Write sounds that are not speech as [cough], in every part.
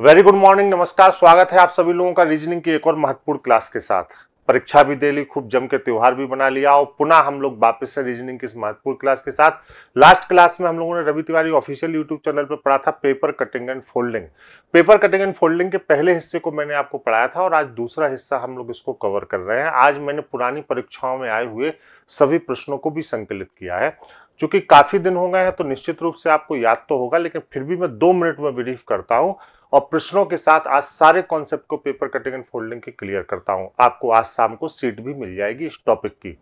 Very good morning नमस्कार स्वागत है आप सभी लोगों का रीजनिंग की एक और महत्वपूर्ण क्लास के साथ परीक्षा भी दे ली खूब जम के त्यौहार भी बना लिया और पुनः हम लोग वापस से रीजनिंग की इस महत्वपूर्ण क्लास के साथ लास्ट क्लास में हम लोगों ने Ravi Tiwari official YouTube channel पर पढ़ा था paper cutting and folding paper cutting and folding के पहले हिस्से को मैंने आपको पढ़ाया था और आज दूसरा हिस्सा हम लोग इसको कवर कर रहे हैं आज मैंने पुरानी परीक्षाओं में आए हुए सभी प्रश्नों को भी संकलित किया है चूंकि काफी दिन हो गए हैं तो निश्चित रूप से आपको याद तो होगा लेकिन फिर भी मैं दो मिनट में ब्रीफ करता हूँ और प्रश्नों के साथ आज सारे कॉन्सेप्ट को पेपर कटिंग एंड फोल्डिंग के क्लियर करता हूं आपको आज शाम को सीट भी मिल जाएगी इस टॉपिक की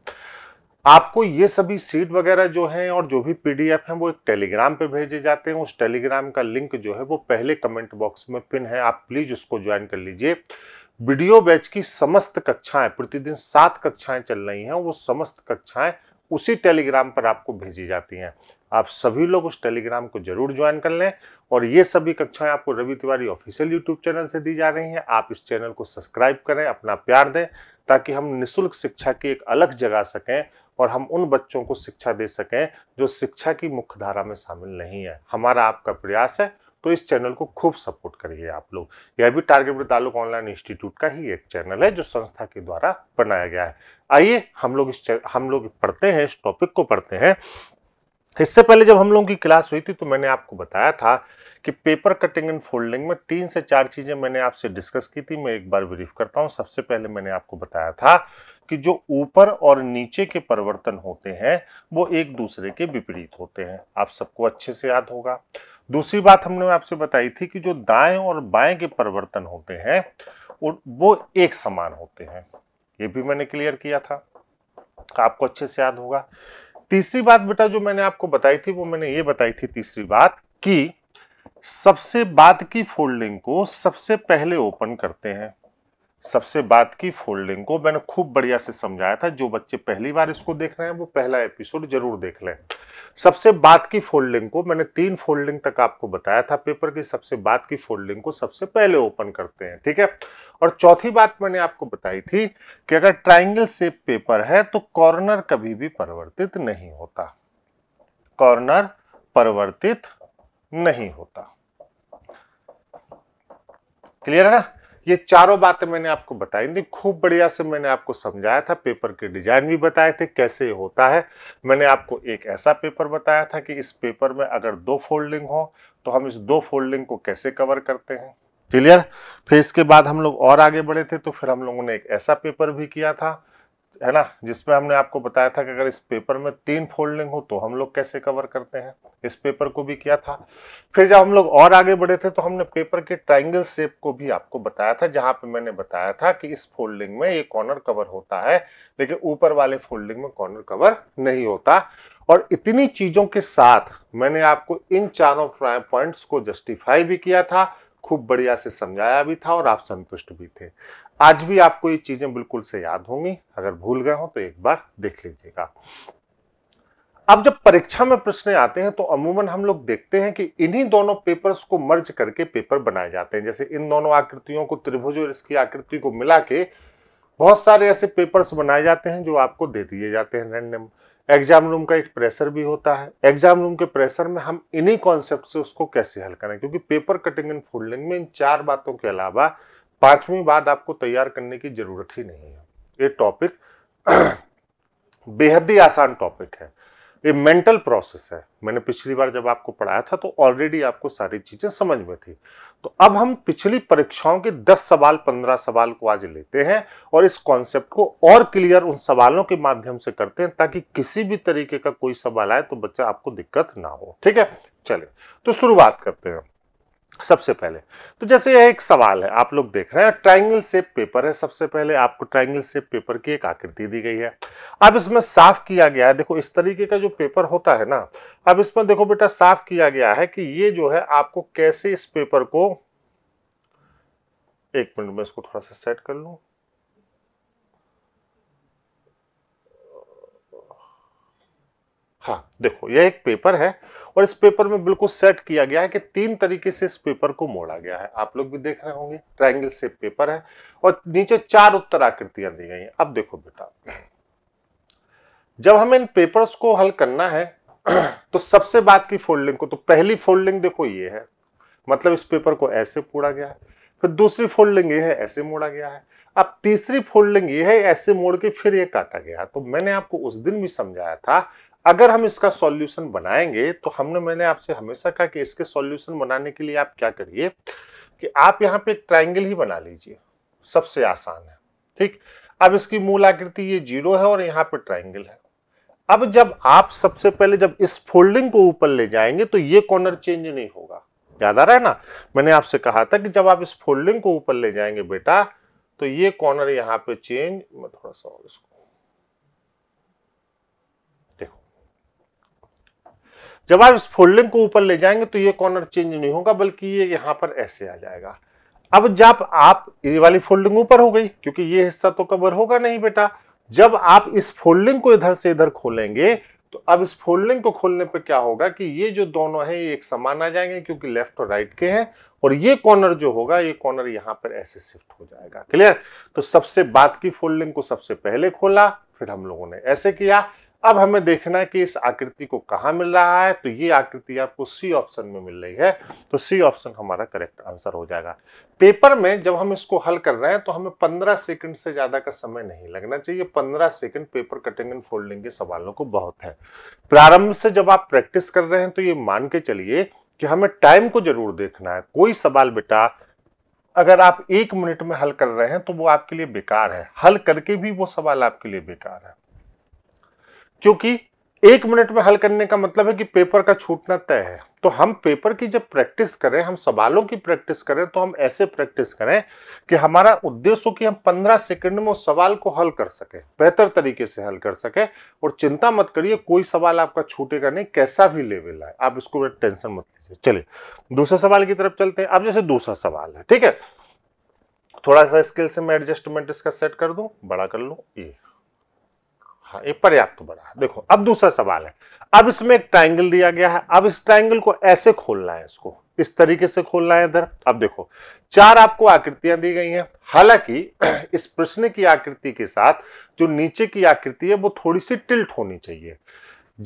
आपको ये सभी सीट वगैरह जो हैं और जो भी पीडीएफ हैं वो एक टेलीग्राम पे भेजे जाते हैं उस टेलीग्राम का लिंक जो है वो पहले कमेंट बॉक्स में पिन है आप प्लीज उसको ज्वाइन कर लीजिए वीडियो बैच की समस्त कक्षाएं प्रतिदिन सात कक्षाएं चल रही हैं वो समस्त कक्षाएं उसी टेलीग्राम पर आपको भेजी जाती हैं आप सभी लोग उस टेलीग्राम को जरूर ज्वाइन कर लें और ये सभी कक्षाएं आपको Ravi Tiwari official YouTube channel से दी जा रही हैं आप इस चैनल को सब्सक्राइब करें अपना प्यार दें ताकि हम निःशुल्क शिक्षा की एक अलग जगा सकें और हम उन बच्चों को शिक्षा दे सकें जो शिक्षा की मुख्य धारा में शामिल नहीं है हमारा आपका प्रयास है तो इस चैनल को खूब सपोर्ट करिए आप लोग यह भी टारगेट तालुक ऑनलाइन इंस्टीट्यूट का ही एक चैनल है जो संस्था के द्वारा बनाया गया है आइए हम लोग इस हम लोग पढ़ते हैं इस टॉपिक को पढ़ते हैं इससे पहले जब हम लोगों की क्लास हुई थी तो मैंने आपको बताया था कि पेपर कटिंग एंड फोल्डिंग में तीन से चार चीज़ें मैंने आपसे डिस्कस की थी मैं एक बार ब्रीफ करता हूँ सबसे पहले मैंने आपको बताया था कि जो ऊपर और नीचे के परिवर्तन होते हैं वो एक दूसरे के विपरीत होते हैं आप सबको अच्छे से याद होगा दूसरी बात हमने आपसे बताई थी कि जो दाएं और बाएं के परिवर्तन होते हैं वो एक समान होते हैं ये भी मैंने क्लियर किया था आपको अच्छे से याद होगा तीसरी बात बेटा जो मैंने आपको बताई थी वो मैंने ये बताई थी तीसरी बात कि सबसे बाद की फोल्डिंग को सबसे पहले ओपन करते हैं सबसे बात की फोल्डिंग को मैंने खूब बढ़िया से समझाया था जो बच्चे पहली बार इसको देख रहे हैं वो पहला एपिसोड जरूर देख लें सबसे बात की फोल्डिंग को मैंने तीन फोल्डिंग तक आपको बताया था पेपर की सबसे बात की फोल्डिंग को सबसे पहले ओपन करते हैं ठीक है और चौथी बात मैंने आपको बताई थी कि अगर ट्राइंगल से पेपर है तो कॉर्नर कभी भी परिवर्तित नहीं होता कॉर्नर परिवर्तित नहीं होता क्लियर है ना ये चारों बातें मैंने आपको बताई नहीं खूब बढ़िया से मैंने आपको समझाया था पेपर के डिजाइन भी बताए थे कैसे होता है मैंने आपको एक ऐसा पेपर बताया था कि इस पेपर में अगर दो फोल्डिंग हो तो हम इस दो फोल्डिंग को कैसे कवर करते हैं क्लियर फिर इसके बाद हम लोग और आगे बढ़े थे तो फिर हम लोगों ने एक ऐसा पेपर भी किया था है ना जिसमें हमने आपको बताया था कि अगर इस पेपर में तीन फोल्डिंग हो तो हम लोग कैसे कवर करते हैं इस पेपर को भी किया था फिर जब हम लोग और आगे बढ़े थे तो हमने पेपर के ट्राइंगल शेप को भी आपको बताया था जहां पे मैंने बताया था कि इस फोल्डिंग में ये कॉर्नर कवर होता है लेकिन ऊपर वाले फोल्डिंग में कॉर्नर कवर नहीं होता और इतनी चीजों के साथ मैंने आपको इन चारों पॉइंट्स को जस्टिफाई भी किया था खूब बढ़िया से समझाया भी था और आप संतुष्ट भी थे आज भी आपको ये चीजें बिल्कुल से याद होंगी अगर भूल गए हो तो एक बार देख लीजिएगा अब जब परीक्षा में प्रश्न आते हैं तो अमूमन हम लोग देखते हैं कि इन्हीं दोनों पेपर्स को मर्ज करके पेपर बनाए जाते हैं जैसे इन दोनों आकृतियों को त्रिभुज और इसकी आकृति को मिला के बहुत सारे ऐसे पेपर्स बनाए जाते हैं जो आपको दे दिए जाते हैं रैंडम एग्जाम रूम का एक प्रेशर भी होता है एग्जाम रूम के प्रेशर में हम इन्हीं कॉन्सेप्ट से उसको कैसे हल करें क्योंकि पेपर कटिंग एंड फोल्डिंग में इन चार बातों के अलावा पांचवी बात आपको तैयार करने की जरूरत ही नहीं है ये टॉपिक [clears throat] बेहद ही आसान टॉपिक है ये मेंटल प्रोसेस है मैंने पिछली बार जब आपको पढ़ाया था तो ऑलरेडी आपको सारी चीजें समझ में थी तो अब हम पिछली परीक्षाओं के 10 सवाल 15 सवाल को आज लेते हैं और इस कॉन्सेप्ट को और क्लियर उन सवालों के माध्यम से करते हैं ताकि किसी भी तरीके का कोई सवाल आए तो बच्चा आपको दिक्कत ना हो ठीक है चले तो शुरुआत करते हैं सबसे पहले तो जैसे यह एक सवाल है आप लोग देख रहे हैं ट्राइंगल सेप पेपर है सबसे पहले आपको ट्राइंगल सेप पेपर की एक आकृति दी गई है अब इसमें साफ किया गया है देखो इस तरीके का जो पेपर होता है ना अब इसमें देखो बेटा साफ किया गया है कि ये जो है आपको कैसे इस पेपर को एक मिनट में इसको थोड़ा सा सेट कर लू हाँ देखो यह एक पेपर है और इस पेपर में बिल्कुल सेट किया गया है कि तीन तरीके से इस पेपर को मोड़ा गया है आप लोग भी देख रहे होंगे ट्रायंगल से पेपर है और नीचे चार उत्तर आकृतियां दी गई हैं अब देखो बेटा जब हमें इन पेपर्स को हल करना है तो सबसे बात की फोल्डिंग को तो पहली फोल्डिंग देखो ये है मतलब इस पेपर को ऐसे पूरा गया है फिर दूसरी फोल्डिंग ये है ऐसे मोड़ा गया है अब तीसरी फोल्डिंग ये है ऐसे मोड़ के फिर ये काटा गया तो मैंने आपको उस दिन भी समझाया था अगर हम इसका सॉल्यूशन बनाएंगे तो हमने मैंने आपसे हमेशा कहा कि इसके सॉल्यूशन बनाने के लिए आप क्या करिए कि आप यहाँ पे एक ट्राइंगल ही बना लीजिए सबसे आसान है ठीक अब इसकी मूल आकृति ये जीरो है और यहाँ पे ट्राइंगल है अब जब आप सबसे पहले जब इस फोल्डिंग को ऊपर ले जाएंगे तो ये कॉर्नर चेंज नहीं होगा याद आ रहा है ना मैंने आपसे कहा था कि जब आप इस फोल्डिंग को ऊपर ले जाएंगे बेटा तो ये कॉर्नर यहाँ पे चेंज मैं थोड़ा सा और इसको जब आप इस फोल्डिंग को ऊपर ले जाएंगे तो ये कॉर्नर चेंज नहीं होगा बल्कि ये यहाँ पर ऐसे आ जाएगा अब जब आप ये वाली फोल्डिंग ऊपर हो गई क्योंकि ये हिस्सा तो कवर होगा नहीं बेटा जब आप इस फोल्डिंग को इधर से इधर खोलेंगे तो अब इस फोल्डिंग को खोलने पर क्या होगा कि ये जो दोनों हैं ये एक समान आ जाएंगे क्योंकि लेफ्ट और राइट के हैं और ये कॉर्नर जो होगा ये कॉर्नर यहाँ पर ऐसे शिफ्ट हो जाएगा क्लियर तो सबसे बात की फोल्डिंग को सबसे पहले खोला फिर हम लोगों ने ऐसे किया अब हमें देखना है कि इस आकृति को कहाँ मिल रहा है तो ये आकृति आपको सी ऑप्शन में मिल रही है तो सी ऑप्शन हमारा करेक्ट आंसर हो जाएगा पेपर में जब हम इसको हल कर रहे हैं तो हमें 15 सेकंड से ज़्यादा का समय नहीं लगना चाहिए 15 second paper cutting and folding के सवालों को बहुत है प्रारंभ से जब आप प्रैक्टिस कर रहे हैं तो ये मान के चलिए कि हमें टाइम को जरूर देखना है कोई सवाल बेटा अगर आप एक मिनट में हल कर रहे हैं तो वो आपके लिए बेकार है हल करके भी वो सवाल आपके लिए बेकार है क्योंकि एक मिनट में हल करने का मतलब है कि पेपर का छूटना तय है तो हम पेपर की जब प्रैक्टिस करें हम सवालों की प्रैक्टिस करें तो हम ऐसे प्रैक्टिस करें कि हमारा उद्देश्य हो कि हम 15 सेकंड में उस सवाल को हल कर सके बेहतर तरीके से हल कर सके और चिंता मत करिए कोई सवाल आपका छूटेगा नहीं कैसा भी लेवल आए आप इसको टेंशन मत लीजिए चलिए दूसरे सवाल की तरफ चलते हैं अब जैसे दूसरा सवाल है ठीक है थोड़ा सा स्केल से मैं एडजस्टमेंट इसका सेट कर दू बड़ा कर लू ये था ये पर्याप्त बड़ा है देखो अब दूसरा सवाल है अब इसमें एक ट्राइंगल दिया गया है अब इस ट्राइंगल को ऐसे खोलना है इसको इस तरीके से खोलना है इधर अब देखो चार आपको आकृतियां दी गई हैं हालांकि [clears throat] इस प्रश्न की आकृति के साथ जो नीचे की आकृति है वो थोड़ी सी टिल्ट होनी चाहिए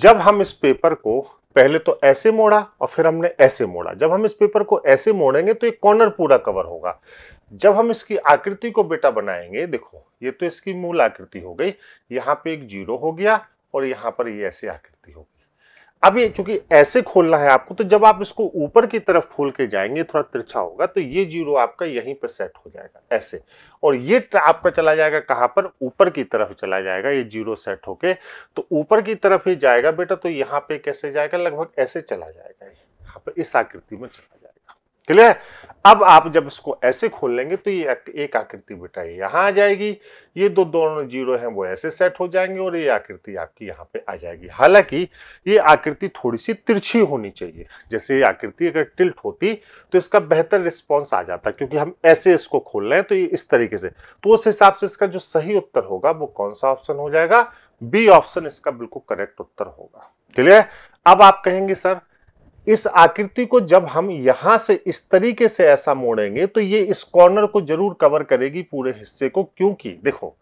जब हम इस पेपर को पहले तो ऐसे मोड़ा और फिर हमने ऐसे मोड़ा जब हम इस पेपर को ऐसे मोड़ेंगे तो एक कॉर्नर पूरा कवर होगा जब हम इसकी आकृति को बेटा बनाएंगे देखो ये तो इसकी मूल आकृति हो गई यहाँ पे एक जीरो हो गया और यहाँ पर ये ऐसी आकृति हो गई अब ये चूंकि ऐसे खोलना है आपको तो जब आप इसको ऊपर की तरफ खोल के जाएंगे थोड़ा तिरछा होगा तो ये जीरो आपका यहीं पर सेट हो जाएगा ऐसे और ये आपका चला जाएगा कहाँ पर ऊपर की तरफ चला जाएगा ये जीरो सेट होके तो ऊपर की तरफ ही जाएगा बेटा तो यहाँ पे कैसे जाएगा लगभग ऐसे चला जाएगा यहाँ पर इस आकृति में चला क्लियर अब आप जब इसको ऐसे खोल लेंगे तो ये एक आकृति बेटा यहां आ जाएगी ये दो दोनों जीरो हैं वो ऐसे सेट हो जाएंगे और ये आकृति आपकी यहाँ पे आ जाएगी हालांकि ये आकृति थोड़ी सी तिरछी होनी चाहिए जैसे ये आकृति अगर टिल्ट होती तो इसका बेहतर रिस्पॉन्स आ जाता क्योंकि हम ऐसे इसको खोल रहे हैं तो ये इस तरीके से तो उस हिसाब से इसका जो सही उत्तर होगा वो कौन सा ऑप्शन हो जाएगा बी ऑप्शन इसका बिल्कुल करेक्ट उत्तर होगा क्लियर अब आप कहेंगे सर इस आकृति को जब हम यहां से इस तरीके से ऐसा मोड़ेंगे तो ये इस कॉर्नर को जरूर कवर करेगी पूरे हिस्से को क्योंकि देखो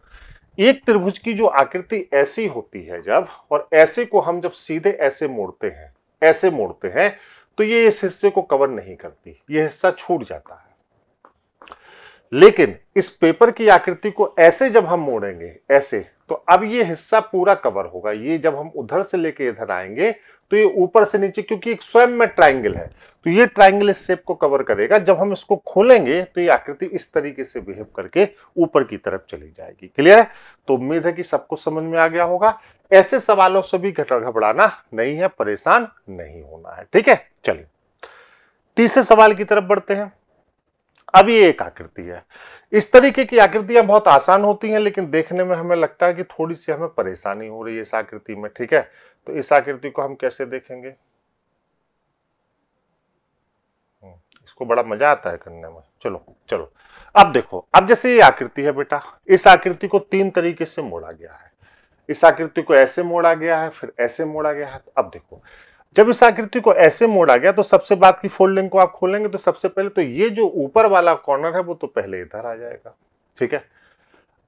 एक त्रिभुज की जो आकृति ऐसी होती है जब और ऐसे को हम जब सीधे ऐसे मोड़ते हैं ऐसे मोड़ते हैं तो ये इस हिस्से को कवर नहीं करती ये हिस्सा छूट जाता है लेकिन इस पेपर की आकृति को ऐसे जब हम मोड़ेंगे ऐसे तो अब ये हिस्सा पूरा कवर होगा ये जब हम उधर से लेके इधर आएंगे तो ये ऊपर से नीचे क्योंकि एक स्वयं में ट्राइंगल है तो ये ट्राइंगल इस शेप को कवर करेगा जब हम इसको खोलेंगे तो ये आकृति इस तरीके से बिहेव करके ऊपर की तरफ चली जाएगी क्लियर है तो उम्मीद है कि सबको समझ में आ गया होगा ऐसे सवालों से भी घबड़ाना नहीं है परेशान नहीं होना है ठीक है चलिए तीसरे सवाल की तरफ बढ़ते हैं अब ये एक आकृति है इस तरीके की आकृतियां बहुत आसान होती हैं लेकिन देखने में हमें लगता है कि थोड़ी सी हमें परेशानी हो रही है इस आकृति में ठीक है तो इस आकृति को हम कैसे देखेंगे हम्म, इसको बड़ा मजा आता है करने में चलो चलो अब देखो अब जैसे ये आकृति है बेटा इस आकृति को तीन तरीके से मोड़ा गया है इस आकृति को ऐसे मोड़ा गया है फिर ऐसे मोड़ा गया है अब देखो जब इस आकृति को ऐसे मोड़ा गया तो सबसे बात की फोल्डिंग को आप खोलेंगे तो सबसे पहले तो ये जो ऊपर वाला कॉर्नर है वो तो पहले इधर आ जाएगा ठीक है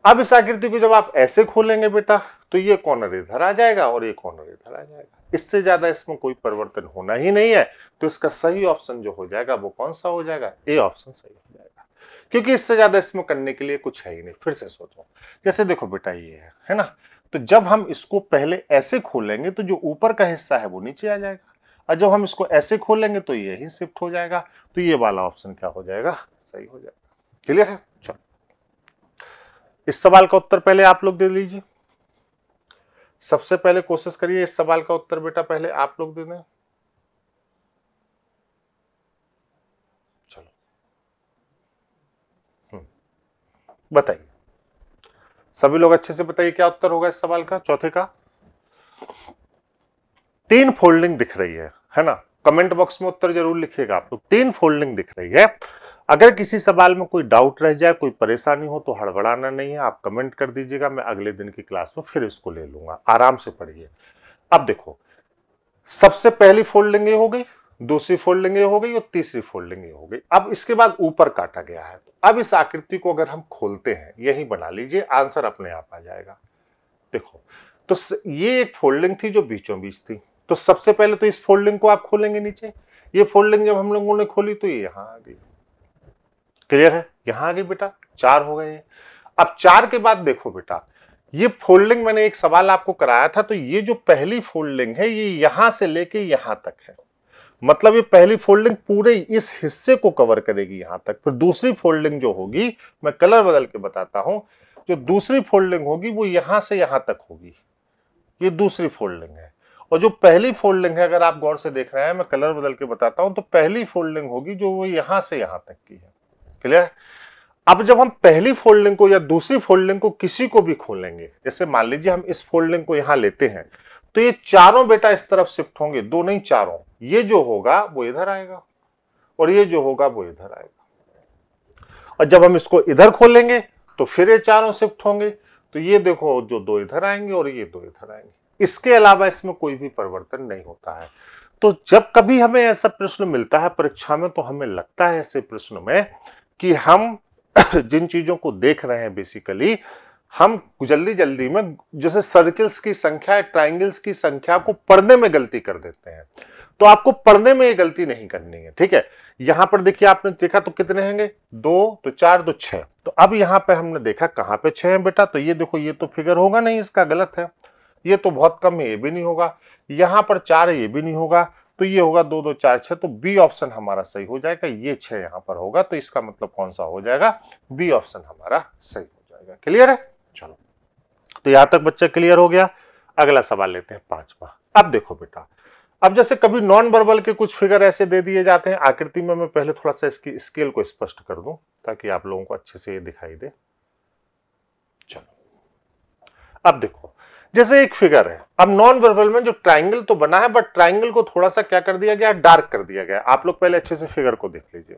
अब इस आकृति को जब आप ऐसे खोलेंगे बेटा तो ये कॉर्नर इधर आ जाएगा और ये कॉर्नर इधर आ जाएगा इससे ज्यादा इसमें कोई परिवर्तन होना ही नहीं है तो इसका सही ऑप्शन जो हो जाएगा वो कौन सा हो जाएगा ए ऑप्शन सही हो जाएगा क्योंकि इससे ज्यादा इसमें करने के लिए कुछ है ही नहीं फिर से सोचो जैसे देखो बेटा ये है है ना तो जब हम इसको पहले ऐसे खोलेंगे तो जो ऊपर का हिस्सा है वो नीचे आ जाएगा और जब हम इसको ऐसे खोलेंगे तो यही शिफ्ट हो जाएगा तो ये वाला ऑप्शन क्या हो जाएगा सही हो जाएगा क्लियर है इस सवाल का उत्तर पहले आप लोग दे लीजिए सबसे पहले कोशिश करिए इस सवाल का उत्तर बेटा पहले आप लोग दे दें चलो हम्म। बताइए सभी लोग अच्छे से बताइए क्या उत्तर होगा इस सवाल का चौथे का तीन फोल्डिंग दिख रही है है ना कमेंट बॉक्स में उत्तर जरूर लिखिएगा आप लोग तीन फोल्डिंग दिख रही है अगर किसी सवाल में कोई डाउट रह जाए कोई परेशानी हो तो हड़बड़ाना नहीं है आप कमेंट कर दीजिएगा मैं अगले दिन की क्लास में फिर इसको ले लूंगा आराम से पढ़िए अब देखो सबसे पहली फोल्डिंग ये हो गई दूसरी फोल्डिंग हो गई और तीसरी फोल्डिंग हो गई अब इसके बाद ऊपर काटा गया है अब इस आकृति को अगर हम खोलते हैं यही बना लीजिए आंसर अपने आप आ जाएगा देखो तो ये एक फोल्डिंग थी जो बीचों बीच थी तो सबसे पहले तो इस फोल्डिंग को आप खोलेंगे नीचे ये फोल्डिंग जब हम लोगों ने खोली तो ये यहां आ गई क्लियर है यहां आगे बेटा चार हो गए अब चार के बाद देखो बेटा ये फोल्डिंग मैंने एक सवाल आपको कराया था तो ये जो पहली फोल्डिंग है ये यहां से लेके यहां तक है मतलब ये पहली फोल्डिंग पूरे इस हिस्से को कवर करेगी यहां तक फिर दूसरी फोल्डिंग जो होगी मैं कलर बदल के बताता हूं जो दूसरी फोल्डिंग होगी वो यहां से यहां तक होगी ये दूसरी फोल्डिंग है और जो पहली फोल्डिंग है अगर आप गौर से देख रहे हैं मैं कलर बदल के बताता हूं तो पहली फोल्डिंग होगी जो वो यहां से यहां तक की है क्लियर अब जब हम पहली फोल्डिंग को या दूसरी फोल्डिंग को किसी को भी खोलेंगे जैसे मान लीजिए हम इस फोल्डिंग को यहां लेते हैं तो ये चारों बेटा इस तरफ शिफ्ट होंगे दो नहीं चारों ये जो होगा वो इधर आएगा और ये जो होगा वो इधर आएगा और जब हम इसको इधर खोलेंगे तो फिर ये चारों शिफ्ट होंगे तो ये देखो जो दो इधर आएंगे और ये दो इधर आएंगे इसके अलावा इसमें कोई भी परिवर्तन नहीं होता है तो जब कभी हमें ऐसा प्रश्न मिलता है परीक्षा में तो हमें लगता है ऐसे प्रश्न में कि हम [coughs] जिन चीज़ों को देख रहे हैं बेसिकली हम जल्दी जल्दी में जैसे सर्किल्स की संख्या ट्राइंगल्स की संख्या को पढ़ने में गलती कर देते हैं तो आपको पढ़ने में ये गलती नहीं करनी है ठीक है यहां पर देखिए आपने देखा तो कितने होंगे दो तो चार तो छह तो अब यहां पर हमने देखा कहां पे छह है बेटा तो ये देखो ये तो फिगर होगा नहीं इसका गलत है ये तो बहुत कम है ये भी नहीं होगा यहां पर चार ये भी नहीं होगा तो ये होगा दो दो चार छह तो बी ऑप्शन हमारा सही हो जाएगा ये छह यहां पर होगा तो इसका मतलब कौन सा हो जाएगा बी ऑप्शन हमारा सही हो जाएगा क्लियर है चलो तो यहां तक बच्चा क्लियर हो गया अगला सवाल लेते हैं पांचवा अब देखो बेटा अब जैसे कभी नॉन वर्बल के कुछ फिगर ऐसे दे दिए जाते हैं आकृति में मैं पहले थोड़ा सा इसकी स्केल को स्पष्ट कर दूं ताकि आप लोगों को अच्छे से ये दिखाई दे चलो अब देखो जैसे एक फिगर है अब नॉन वर्बल में जो ट्राइंगल तो बना है बट ट्राइंगल को थोड़ा सा क्या कर दिया गया डार्क कर दिया गया आप लोग पहले अच्छे से फिगर को देख लीजिए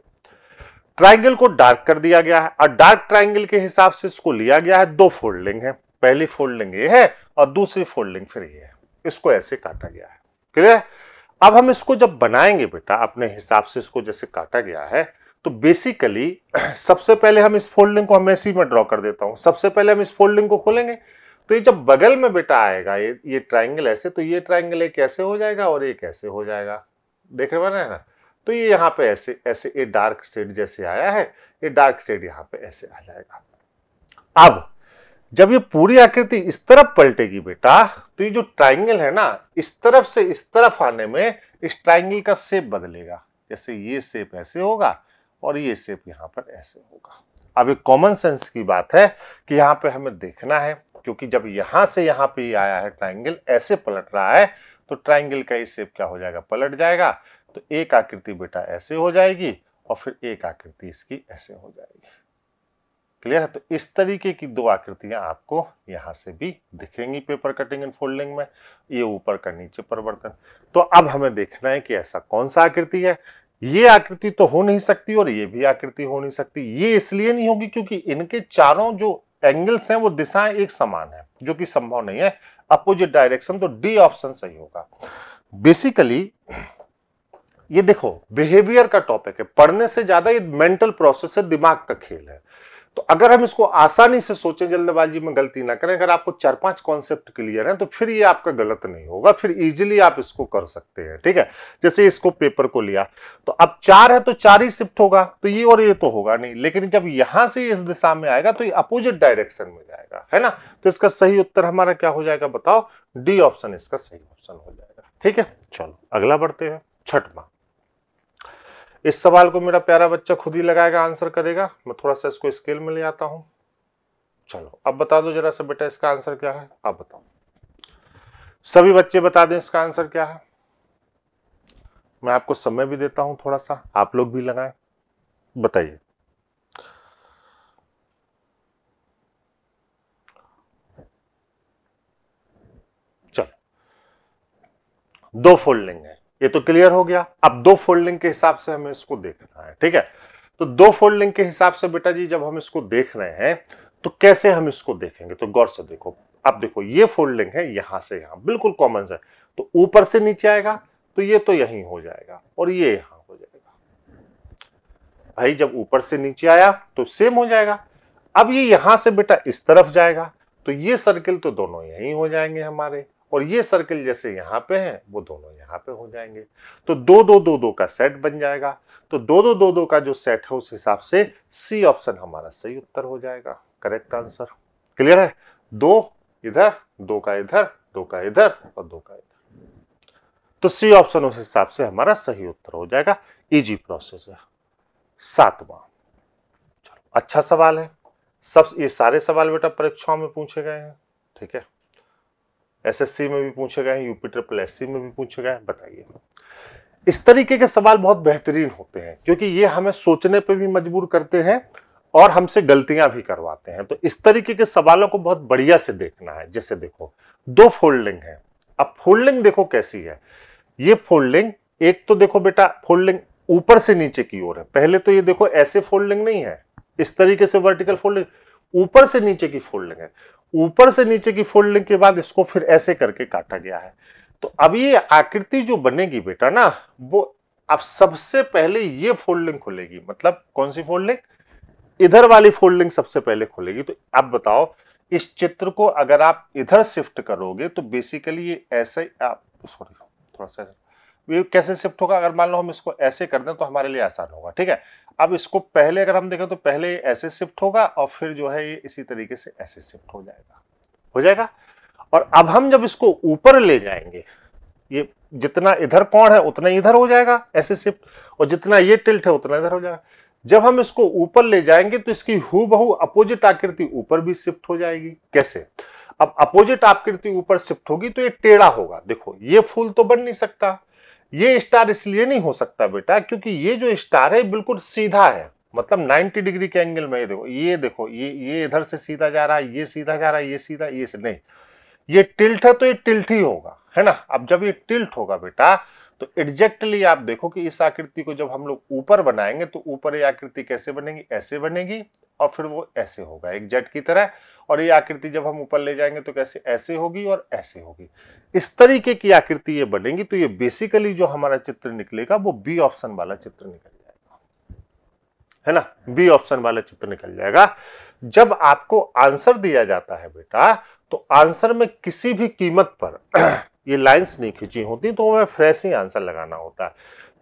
ट्राइंगल को डार्क कर दिया गया है और डार्क ट्राइंगल के हिसाब से इसको लिया गया है दो फोल्डिंग है पहली फोल्डिंग ये है और दूसरी फोल्डिंग फिर ये है इसको ऐसे काटा गया है क्लियर अब हम इसको जब बनाएंगे बेटा अपने हिसाब से इसको जैसे काटा गया है तो बेसिकली [clears throat] सबसे पहले हम इस फोल्डिंग को हम ऐसी में ड्रॉ कर देता हूं सबसे पहले हम इस फोल्डिंग को खोलेंगे तो ये जब बगल में बेटा आएगा ये ये ट्राइंगल ऐसे तो ये ट्राइंगल एक ऐसे हो जाएगा और एक ऐसे हो जाएगा देख रहे है ना तो ये यहाँ पे ऐसे ऐसे ये डार्क शेड जैसे आया है ये डार्क शेड यहाँ पे ऐसे आ जाएगा अब जब ये पूरी आकृति इस तरफ पलटेगी बेटा तो ये जो ट्राइंगल है ना इस तरफ से इस तरफ आने में इस ट्राइंगल का शेप बदलेगा जैसे ये शेप ऐसे होगा और ये शेप यहाँ पर ऐसे होगा अब एक कॉमन सेंस की बात है कि यहाँ पे हमें देखना है क्योंकि जब यहां से यहां पे आया है ट्राइंगल ऐसे पलट रहा है तो ट्राइंगल का ही सेप क्या हो जाएगा पलट जाएगा तो एक आकृति बेटा ऐसे हो जाएगी और फिर एक आकृति इसकी ऐसे हो जाएगी क्लियर है तो इस तरीके की दो आकृतियां आपको यहां से भी दिखेंगी पेपर कटिंग एंड फोल्डिंग में ये ऊपर का नीचे परिवर्तन तो अब हमें देखना है कि ऐसा कौन सा आकृति है ये आकृति तो हो नहीं सकती और ये भी आकृति हो नहीं सकती ये इसलिए नहीं होगी क्योंकि इनके चारों जो एंगल्स हैं वो दिशाएं एक समान है जो कि संभव नहीं है अपोजिट डायरेक्शन तो डी ऑप्शन सही होगा बेसिकली ये देखो बिहेवियर का टॉपिक है पढ़ने से ज्यादा ये मेंटल प्रोसेस है दिमाग का खेल है तो अगर हम इसको आसानी से सोचें जल्दबाजी में गलती ना करें अगर आपको चार पांच कॉन्सेप्ट क्लियर है तो फिर ये आपका गलत नहीं होगा फिर इजीली आप इसको कर सकते हैं ठीक है जैसे इसको पेपर को लिया तो अब चार है तो चार ही शिफ्ट होगा तो ये और ये तो होगा नहीं लेकिन जब यहां से इस दिशा में आएगा तो ये अपोजिट डायरेक्शन में जाएगा है ना तो इसका सही उत्तर हमारा क्या हो जाएगा बताओ डी ऑप्शन इसका सही ऑप्शन हो जाएगा ठीक है चलो अगला बढ़ते हैं छठ माह इस सवाल को मेरा प्यारा बच्चा खुद ही लगाएगा आंसर करेगा मैं थोड़ा सा इसको स्केल में ले आता हूं चलो अब बता दो जरा सा बेटा इसका आंसर क्या है आप बताओ सभी बच्चे बता दें इसका आंसर क्या है मैं आपको समय भी देता हूं थोड़ा सा आप लोग भी लगाए बताइए चलो दो फोल्डिंग है ये तो क्लियर हो गया अब दो फोल्डिंग के हिसाब से हमें इसको देखना है ठीक है तो दो फोल्डिंग के हिसाब से बेटा जी जब हम इसको देख रहे हैं तो कैसे हम इसको देखेंगे तो गौर से देखो अब देखो ये फोल्डिंग है यहां से यहां बिल्कुल कॉमन है तो ऊपर से नीचे आएगा तो ये तो यही हो जाएगा और ये यहां हो जाएगा भाई जब ऊपर से नीचे आया तो सेम हो जाएगा अब ये यहां से बेटा इस तरफ जाएगा तो ये सर्किल तो दोनों यही हो जाएंगे हमारे और ये सर्कल जैसे यहां पे हैं वो दोनों यहां पे हो जाएंगे तो दो दो दो दो का सेट बन जाएगा तो दो दो दो दो का जो सेट है उस हिसाब से सी ऑप्शन हमारा सही उत्तर हो जाएगा करेक्ट आंसर क्लियर है दो इधर दो का इधर दो का इधर और दो का इधर तो सी ऑप्शन उस हिसाब से हमारा सही उत्तर हो जाएगा इजी प्रोसेस है सातवा चलो अच्छा सवाल है सब ये सारे सवाल बेटा परीक्षाओं में पूछे गए हैं ठीक है एसएससी में भी पूछे गए हैं यूपी ट्रिपल एस में भी पूछे गए हैं बताइए इस तरीके के सवाल बहुत बेहतरीन होते हैं क्योंकि ये हमें सोचने पर भी मजबूर करते हैं और हमसे गलतियां भी करवाते हैं तो इस तरीके के सवालों को बहुत बढ़िया से देखना है जैसे देखो दो फोल्डिंग है अब फोल्डिंग देखो कैसी है ये फोल्डिंग एक तो देखो बेटा फोल्डिंग ऊपर से नीचे की ओर है पहले तो ये देखो ऐसे फोल्डिंग नहीं है इस तरीके से वर्टिकल फोल्डिंग ऊपर से नीचे की फोल्डिंग है ऊपर से नीचे की फोल्डिंग के बाद इसको फिर ऐसे करके काटा गया है तो अब ये आकृति जो बनेगी बेटा ना वो अब सबसे पहले ये फोल्डिंग खुलेगी मतलब कौन सी फोल्डिंग इधर वाली फोल्डिंग सबसे पहले खुलेगी तो अब बताओ इस चित्र को अगर आप इधर शिफ्ट करोगे तो बेसिकली ये ऐसे आप सॉरी थोड़ा सा वेव कैसे शिफ्ट होगा अगर मान लो हम इसको ऐसे कर दें तो हमारे लिए आसान होगा ठीक है अब इसको पहले अगर हम देखें तो पहले ऐसे शिफ्ट होगा और फिर जो है ये इसी तरीके से ऐसे शिफ्ट हो जाएगा हो जाएगा और अब हम जब इसको ऊपर ले जाएंगे ये जितना इधर कौन है उतना इधर हो जाएगा ऐसे शिफ्ट और जितना ये टिल्ट है उतना इधर हो जाएगा जब हम इसको ऊपर ले जाएंगे तो इसकी हु बहु अपोजिट आकृति ऊपर भी शिफ्ट हो जाएगी कैसे अब अपोजिट आकृति ऊपर शिफ्ट होगी तो ये टेढ़ा होगा देखो ये फूल तो बन नहीं सकता ये स्टार इसलिए नहीं हो सकता बेटा क्योंकि ये जो स्टार है बिल्कुल सीधा है मतलब 90 डिग्री के एंगल में ये देखो ये देखो ये ये इधर से सीधा जा रहा है ये सीधा जा रहा है ये सीधा ये से नहीं ये टिल्ट है तो ये टिल्ट ही होगा है ना अब जब ये टिल्ट होगा बेटा तो एग्जैक्टली आप देखो कि इस आकृति को जब हम लोग ऊपर बनाएंगे तो ऊपर ये आकृति कैसे बनेगी ऐसे बनेगी और फिर वो ऐसे होगा एक जेट की तरह और ये आकृति जब हम ऊपर ले जाएंगे तो कैसे ऐसे होगी और ऐसे होगी इस तरीके की आकृति ये बनेगी तो ये बेसिकली जो हमारा चित्र निकलेगा वो बी ऑप्शन वाला चित्र निकल जाएगा है ना बी ऑप्शन वाला चित्र निकल जाएगा जब आपको आंसर दिया जाता है बेटा तो आंसर में किसी भी कीमत पर [clears throat] ये लाइंस नहीं खींची होती तो हमें फ्रेश ही आंसर लगाना होता है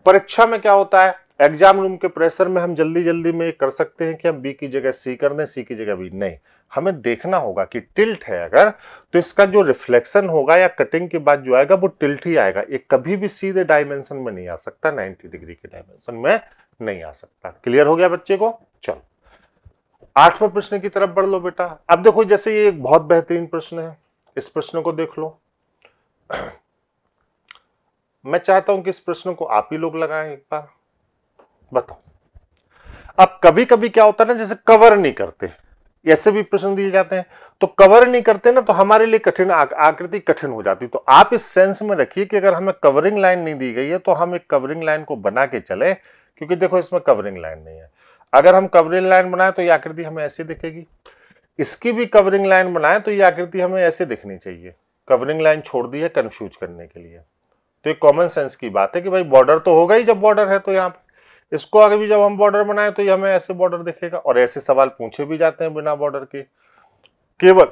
परीक्षा में क्या होता है एग्जाम रूम के प्रेशर में हम जल्दी जल्दी में कर सकते हैं कि हम बी की जगह सी कर दें सी की जगह बी नहीं हमें देखना होगा कि टिल्ट है अगर तो इसका जो रिफ्लेक्शन होगा या कटिंग के बाद जो आएगा वो टिल्ट ही आएगा ये कभी भी सीधे डायमेंशन में नहीं आ सकता 90 डिग्री के डायमेंशन में नहीं आ सकता क्लियर हो गया बच्चे को चलो आठवें प्रश्न की तरफ बढ़ लो बेटा अब देखो जैसे ये एक बहुत बेहतरीन प्रश्न है इस प्रश्न को देख लो [clears throat] मैं चाहता हूं कि इस प्रश्न को आप ही लोग लगाए एक बार बताओ अब कभी कभी क्या होता है ना जैसे कवर नहीं करते ऐसे भी प्रश्न दिए जाते हैं तो कवर नहीं करते ना तो हमारे लिए कठिन आकृति कठिन हो जाती तो आप इस सेंस में रखिए कि अगर हमें कवरिंग लाइन नहीं दी गई है तो हम एक कवरिंग लाइन को बना के चले क्योंकि देखो इसमें कवरिंग लाइन नहीं है अगर हम कवरिंग लाइन बनाए तो ये आकृति हमें ऐसे दिखेगी इसकी भी कवरिंग लाइन बनाए तो ये आकृति हमें ऐसे दिखनी चाहिए कवरिंग लाइन छोड़ दी है कन्फ्यूज करने के लिए तो ये कॉमन सेंस की बात है कि भाई बॉर्डर तो होगा ही जब बॉर्डर है तो यहाँ पर इसको आगे भी जब हम बॉर्डर बनाए तो ये हमें ऐसे बॉर्डर दिखेगा और ऐसे सवाल पूछे भी जाते हैं बिना बॉर्डर के केवल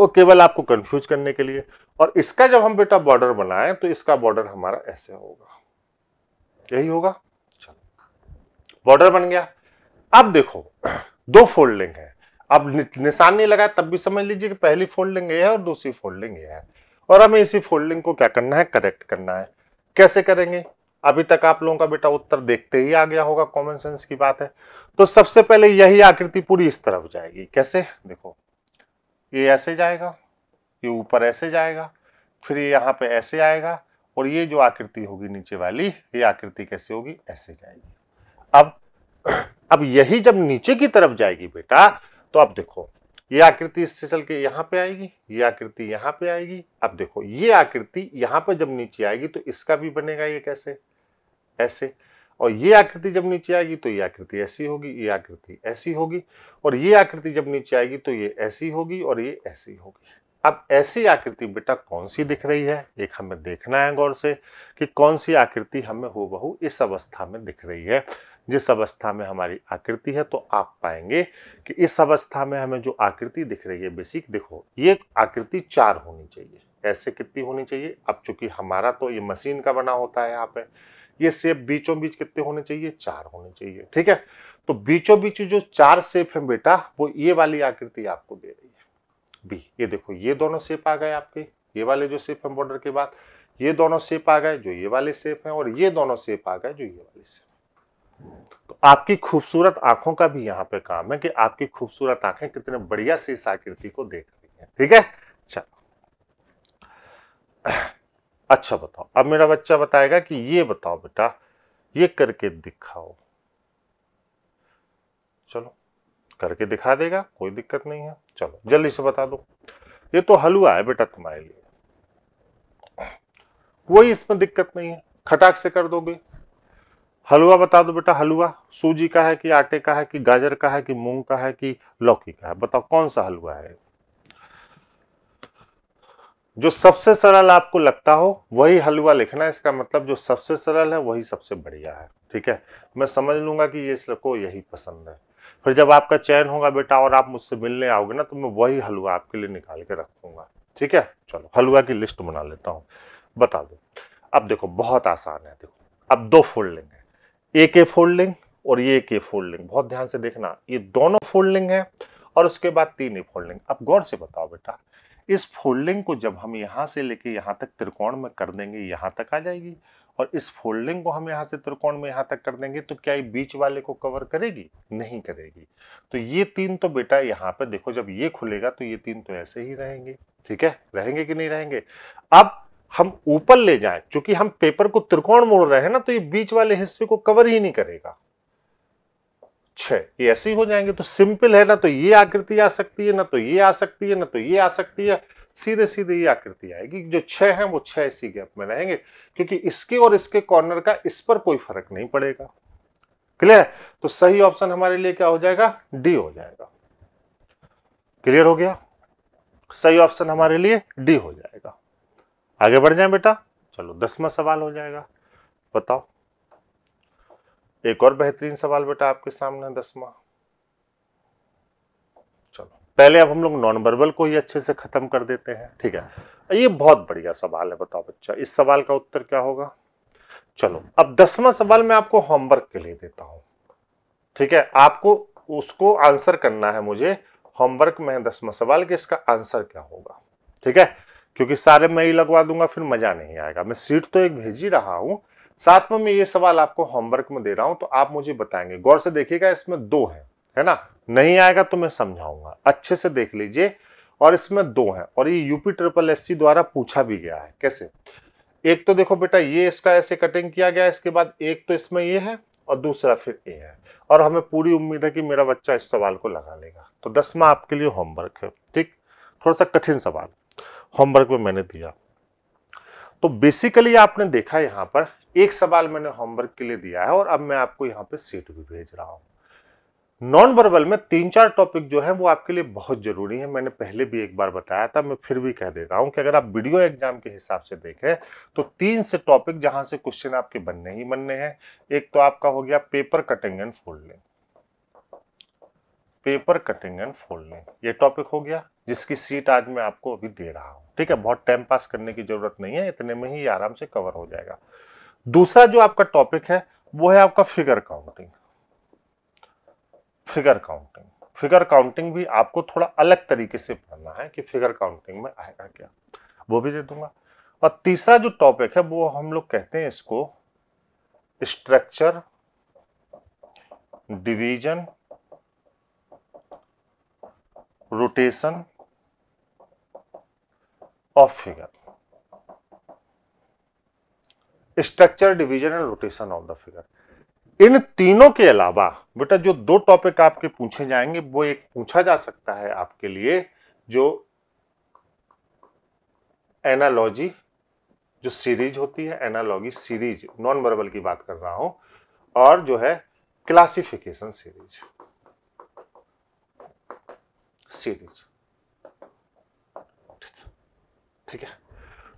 वो केवल आपको कंफ्यूज करने के लिए और इसका जब हम बेटा बॉर्डर बनाए तो इसका बॉर्डर हमारा ऐसे होगा यही होगा चलो बॉर्डर बन गया अब देखो दो फोल्डिंग है अब निशान नहीं लगाया तब भी समझ लीजिए कि पहली फोल्डिंग ये है और दूसरी फोल्डिंग ये है और हमें इसी फोल्डिंग को क्या करना है करेक्ट करना है कैसे करेंगे अभी तक आप लोगों का बेटा उत्तर देखते ही आ गया होगा कॉमन सेंस की बात है तो सबसे पहले यही आकृति पूरी इस तरफ जाएगी कैसे देखो ये ऐसे जाएगा ये ऊपर ऐसे जाएगा फिर ये यहाँ पे ऐसे आएगा और ये जो आकृति होगी नीचे वाली ये आकृति कैसे होगी ऐसे जाएगी अब अब यही जब नीचे की तरफ जाएगी बेटा तो अब देखो ये आकृति इससे चल के यहाँ पे आएगी ये आकृति यहाँ पे आएगी अब देखो ये आकृति यहाँ पर जब नीचे आएगी तो इसका भी बनेगा ये कैसे ऐसे और ये आकृति जब नीचे आएगी तो ये आकृति ऐसी होगी ये आकृति ऐसी होगी और ये आकृति जब नीचे आएगी तो ये ऐसी होगी और ये ऐसी होगी अब ऐसी आकृति बेटा कौन सी दिख रही है एक हमें देखना है गौर से कि कौन सी आकृति हमें बहु इस अवस्था में दिख रही है जिस अवस्था में हमारी आकृति है तो आप पाएंगे कि इस अवस्था में हमें जो आकृति दिख रही है बेसिक देखो ये आकृति चार होनी चाहिए ऐसे कितनी होनी चाहिए अब चूंकि हमारा तो ये मशीन का बना होता है यहाँ पे ये सेप बीचों बीच कितने होने चाहिए चार होने चाहिए ठीक है तो बीचों बीच जो चार सेप है बेटा वो ये वाली आकृति आपको दे रही है बी ये देखो ये दोनों सेप आ गए आपके ये वाले जो सेप है बॉर्डर के बाद ये दोनों सेप आ गए जो ये वाले सेप हैं और ये दोनों सेप आ गए जो ये वाले सेप तो आपकी खूबसूरत आंखों का भी यहाँ पे काम है कि आपकी खूबसूरत आंखें कितने बढ़िया से इस आकृति को देख रही हैं ठीक है चलो अच्छा बताओ अब मेरा बच्चा बताएगा कि ये बताओ बेटा ये करके दिखाओ चलो करके दिखा देगा कोई दिक्कत नहीं है चलो जल्दी से बता दो ये तो हलवा है बेटा तुम्हारे लिए कोई इसमें दिक्कत नहीं है खटाक से कर दोगे हलवा बता दो बेटा हलवा सूजी का है कि आटे का है कि गाजर का है कि मूंग का है कि लौकी का है बताओ कौन सा हलवा है जो सबसे सरल आपको लगता हो वही हलवा लिखना है इसका मतलब जो सबसे सरल है वही सबसे बढ़िया है ठीक है मैं समझ लूंगा कि ये सबको यही पसंद है फिर जब आपका चयन होगा बेटा और आप मुझसे मिलने आओगे ना तो मैं वही हलवा आपके लिए निकाल के रखूंगा ठीक है चलो हलवा की लिस्ट बना लेता हूँ बता दो अब देखो बहुत आसान है देखो अब दो फोल्ड लेंगे ए के फोल्डिंग और ये के फोल्डिंग बहुत ध्यान से देखना ये दोनों फोल्डिंग है और उसके बाद तीन ही फोल्डिंग अब गौर से बताओ बेटा इस फोल्डिंग को जब हम यहाँ से लेके यहाँ तक त्रिकोण में कर देंगे यहाँ तक आ जाएगी और इस फोल्डिंग को हम यहाँ से त्रिकोण में यहाँ तक कर देंगे तो क्या ये बीच वाले को कवर करेगी नहीं करेगी तो ये तीन तो बेटा यहाँ पे देखो जब ये खुलेगा तो ये तीन तो ऐसे ही रहेंगे ठीक है रहेंगे कि नहीं रहेंगे अब हम ऊपर ले जाएं क्योंकि हम पेपर को त्रिकोण मोड़ रहे हैं ना तो ये बीच वाले हिस्से को कवर ही नहीं करेगा छे ये ऐसे ही हो जाएंगे तो सिंपल है ना तो ये आकृति आ सकती है ना तो ये आ सकती है ना तो ये आ सकती है सीधे सीधे ये आकृति आएगी जो छह है वो छह इसी गैप में रहेंगे क्योंकि इसके और इसके कॉर्नर का इस पर कोई फर्क नहीं पड़ेगा क्लियर तो सही ऑप्शन हमारे लिए क्या हो जाएगा डी हो जाएगा क्लियर हो गया सही ऑप्शन हमारे लिए डी हो जाएगा आगे बढ़ जाए बेटा चलो दसवा सवाल हो जाएगा बताओ एक और बेहतरीन सवाल बेटा आपके सामने दसवा चलो पहले अब हम लोग नॉन वर्बल को ही अच्छे से खत्म कर देते हैं ठीक है ये बहुत बढ़िया सवाल है बताओ बच्चा इस सवाल का उत्तर क्या होगा चलो अब दसवा सवाल मैं आपको होमवर्क के लिए देता हूं ठीक है आपको उसको आंसर करना है मुझे होमवर्क में है सवाल कि इसका आंसर क्या होगा ठीक है क्योंकि सारे मैं ही लगवा दूंगा फिर मज़ा नहीं आएगा मैं सीट तो एक भेज ही रहा हूँ साथ में मैं ये सवाल आपको होमवर्क में दे रहा हूँ तो आप मुझे बताएंगे गौर से देखिएगा इसमें दो है है ना नहीं आएगा तो मैं समझाऊंगा अच्छे से देख लीजिए और इसमें दो है और ये यूपी ट्रिपल एस द्वारा पूछा भी गया है कैसे एक तो देखो बेटा ये इसका ऐसे कटिंग किया गया इसके बाद एक तो इसमें ये है और दूसरा फिर ये है और हमें पूरी उम्मीद है कि मेरा बच्चा इस सवाल को लगा लेगा तो दसवा आपके लिए होमवर्क है ठीक थोड़ा सा कठिन सवाल होमवर्क में मैंने दिया तो बेसिकली आपने देखा यहां पर एक सवाल मैंने होमवर्क के लिए दिया है और अब मैं आपको यहाँ पे सेट भी भेज रहा हूं नॉन वर्बल में तीन चार टॉपिक जो है वो आपके लिए बहुत जरूरी है मैंने पहले भी एक बार बताया था मैं फिर भी कह देता हूं कि अगर आप वीडियो एग्जाम के हिसाब से देखें तो तीन से टॉपिक जहां से क्वेश्चन आपके बनने ही बनने हैं एक तो आपका हो गया paper cutting and folding paper cutting and folding ये टॉपिक हो गया जिसकी सीट आज मैं आपको अभी दे रहा हूँ ठीक है बहुत टाइम पास करने की जरूरत नहीं है इतने में ही आराम से कवर हो जाएगा दूसरा जो आपका टॉपिक है वो है आपका figure counting figure counting figure counting भी आपको थोड़ा अलग तरीके से पढ़ना है कि फिगर काउंटिंग में आएगा क्या वो भी दे दूंगा और तीसरा जो टॉपिक है वो हम लोग कहते हैं इसको structure division rotation of figure structure division and rotation of the figure इन तीनों के अलावा बेटा जो दो टॉपिक आपके पूछे जाएंगे वो एक पूछा जा सकता है आपके लिए जो एनालॉजी जो सीरीज होती है एनालॉजी सीरीज नॉन वर्बल की बात कर रहा हूं और जो है क्लासिफिकेशन सीरीज सीरीज ठीक है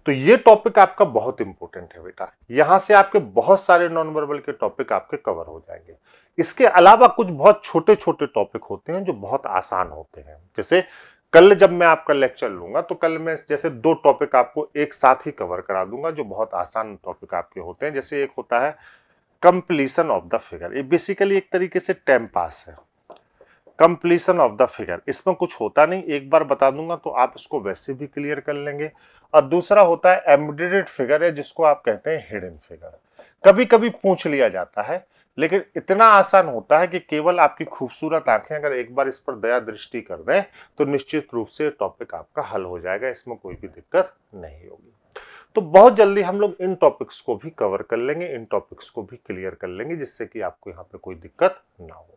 तो ये टॉपिक आपका बहुत इंपॉर्टेंट है बेटा यहां से आपके बहुत सारे नॉन वर्बल के टॉपिक आपके कवर हो जाएंगे इसके अलावा कुछ बहुत छोटे छोटे टॉपिक होते हैं जो बहुत आसान होते हैं जैसे कल जब मैं आपका लेक्चर लूंगा तो कल मैं जैसे दो टॉपिक आपको एक साथ ही कवर करा दूंगा जो बहुत आसान टॉपिक आपके होते हैं जैसे एक होता है कंप्लीसन ऑफ द फिगर ये बेसिकली एक तरीके से टाइम पास है कंप्लीसन ऑफ द फिगर इसमें कुछ होता नहीं एक बार बता दूंगा तो आप इसको वैसे भी क्लियर कर लेंगे और दूसरा होता है एम्बेडेड फिगर है जिसको आप कहते हैं हिडन फिगर कभी कभी पूछ लिया जाता है लेकिन इतना आसान होता है कि केवल आपकी खूबसूरत आंखें अगर एक बार इस पर दया दृष्टि कर दें तो निश्चित रूप से टॉपिक आपका हल हो जाएगा इसमें कोई भी दिक्कत नहीं होगी तो बहुत जल्दी हम लोग इन टॉपिक्स को भी कवर कर लेंगे इन टॉपिक्स को भी क्लियर कर लेंगे जिससे कि आपको यहाँ पे कोई दिक्कत ना हो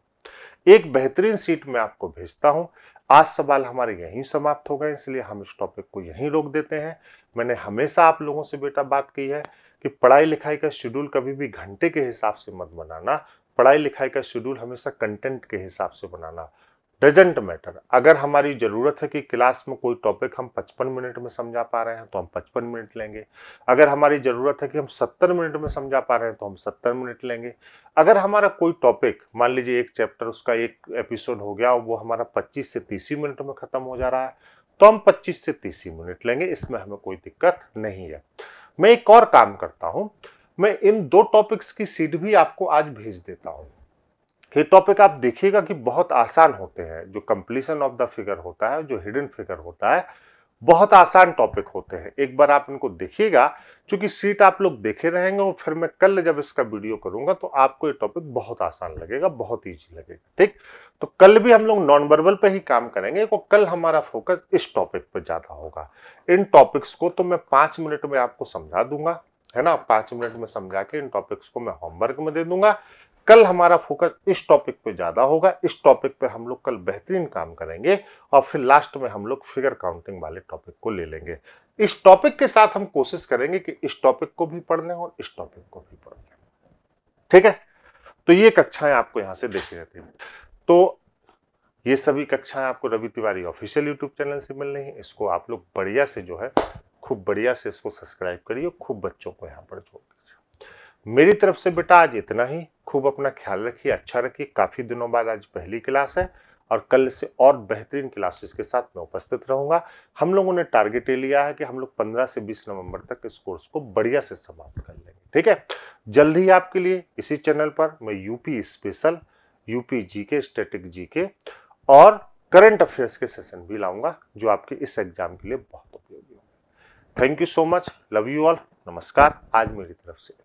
एक बेहतरीन सीट में आपको भेजता हूं आज सवाल हमारे यहीं समाप्त हो गए इसलिए हम इस टॉपिक को यहीं रोक देते हैं मैंने हमेशा आप लोगों से बेटा बात की है कि पढ़ाई लिखाई का शेड्यूल कभी भी घंटे के हिसाब से मत बनाना पढ़ाई लिखाई का शेड्यूल हमेशा कंटेंट के हिसाब से बनाना डजेंट मैटर अगर हमारी ज़रूरत है कि क्लास में कोई टॉपिक हम 55 मिनट में समझा पा रहे हैं तो हम 55 मिनट लेंगे अगर हमारी ज़रूरत है कि हम 70 मिनट में समझा पा रहे हैं तो हम 70 मिनट लेंगे अगर हमारा कोई टॉपिक मान लीजिए एक चैप्टर उसका एक एपिसोड हो गया वो हमारा 25 से 30 मिनट में ख़त्म हो जा रहा है तो हम पच्चीस से तीस मिनट लेंगे इसमें हमें कोई दिक्कत नहीं है मैं एक और काम करता हूँ मैं इन दो टॉपिक्स की सीट भी आपको आज भेज देता हूँ ये टॉपिक आप देखिएगा कि बहुत आसान होते हैं जो कंप्लीसन ऑफ द फिगर होता है जो हिडन फिगर होता है बहुत आसान टॉपिक होते हैं एक बार आप इनको देखिएगा क्योंकि सीट आप लोग देखे रहेंगे और फिर मैं कल जब इसका वीडियो करूंगा तो आपको ये टॉपिक बहुत आसान लगेगा बहुत ईजी लगेगा ठीक तो कल भी हम लोग नॉन वर्बल पर ही काम करेंगे को कल हमारा फोकस इस टॉपिक पर ज़्यादा होगा इन टॉपिक्स को तो मैं पांच मिनट में आपको समझा दूंगा है ना पांच मिनट में समझा के इन टॉपिक्स को मैं होमवर्क में दे दूंगा कल हमारा फोकस इस टॉपिक पे ज़्यादा होगा इस टॉपिक पे हम लोग कल बेहतरीन काम करेंगे और फिर लास्ट में हम लोग फिगर काउंटिंग वाले टॉपिक को ले लेंगे इस टॉपिक के साथ हम कोशिश करेंगे कि इस टॉपिक को भी पढ़ लें और इस टॉपिक को भी पढ़ लें ठीक है तो ये कक्षाएं आपको यहाँ से देखी रहती हैं तो ये सभी कक्षाएं आपको Ravi Tiwari official YouTube channel से मिल रही हैं इसको आप लोग बढ़िया से जो है खूब बढ़िया से इसको सब्सक्राइब करिए खूब बच्चों को यहाँ पर जोड़ मेरी तरफ से बेटा आज इतना ही खूब अपना ख्याल रखिए अच्छा रखिए काफ़ी दिनों बाद आज पहली क्लास है और कल से और बेहतरीन क्लासेस के साथ मैं उपस्थित रहूंगा हम लोगों ने टारगेट ये लिया है कि हम लोग 15 से 20 नवंबर तक इस कोर्स को बढ़िया से समाप्त कर लेंगे ठीक है जल्द ही आपके लिए इसी चैनल पर मैं यूपी स्पेशल यूपी जी के स्टेटिक जी के और करंट अफेयर्स के सेशन भी लाऊंगा जो आपके इस एग्जाम के लिए बहुत उपयोगी होंगे thank you so much love you all नमस्कार आज मेरी तरफ से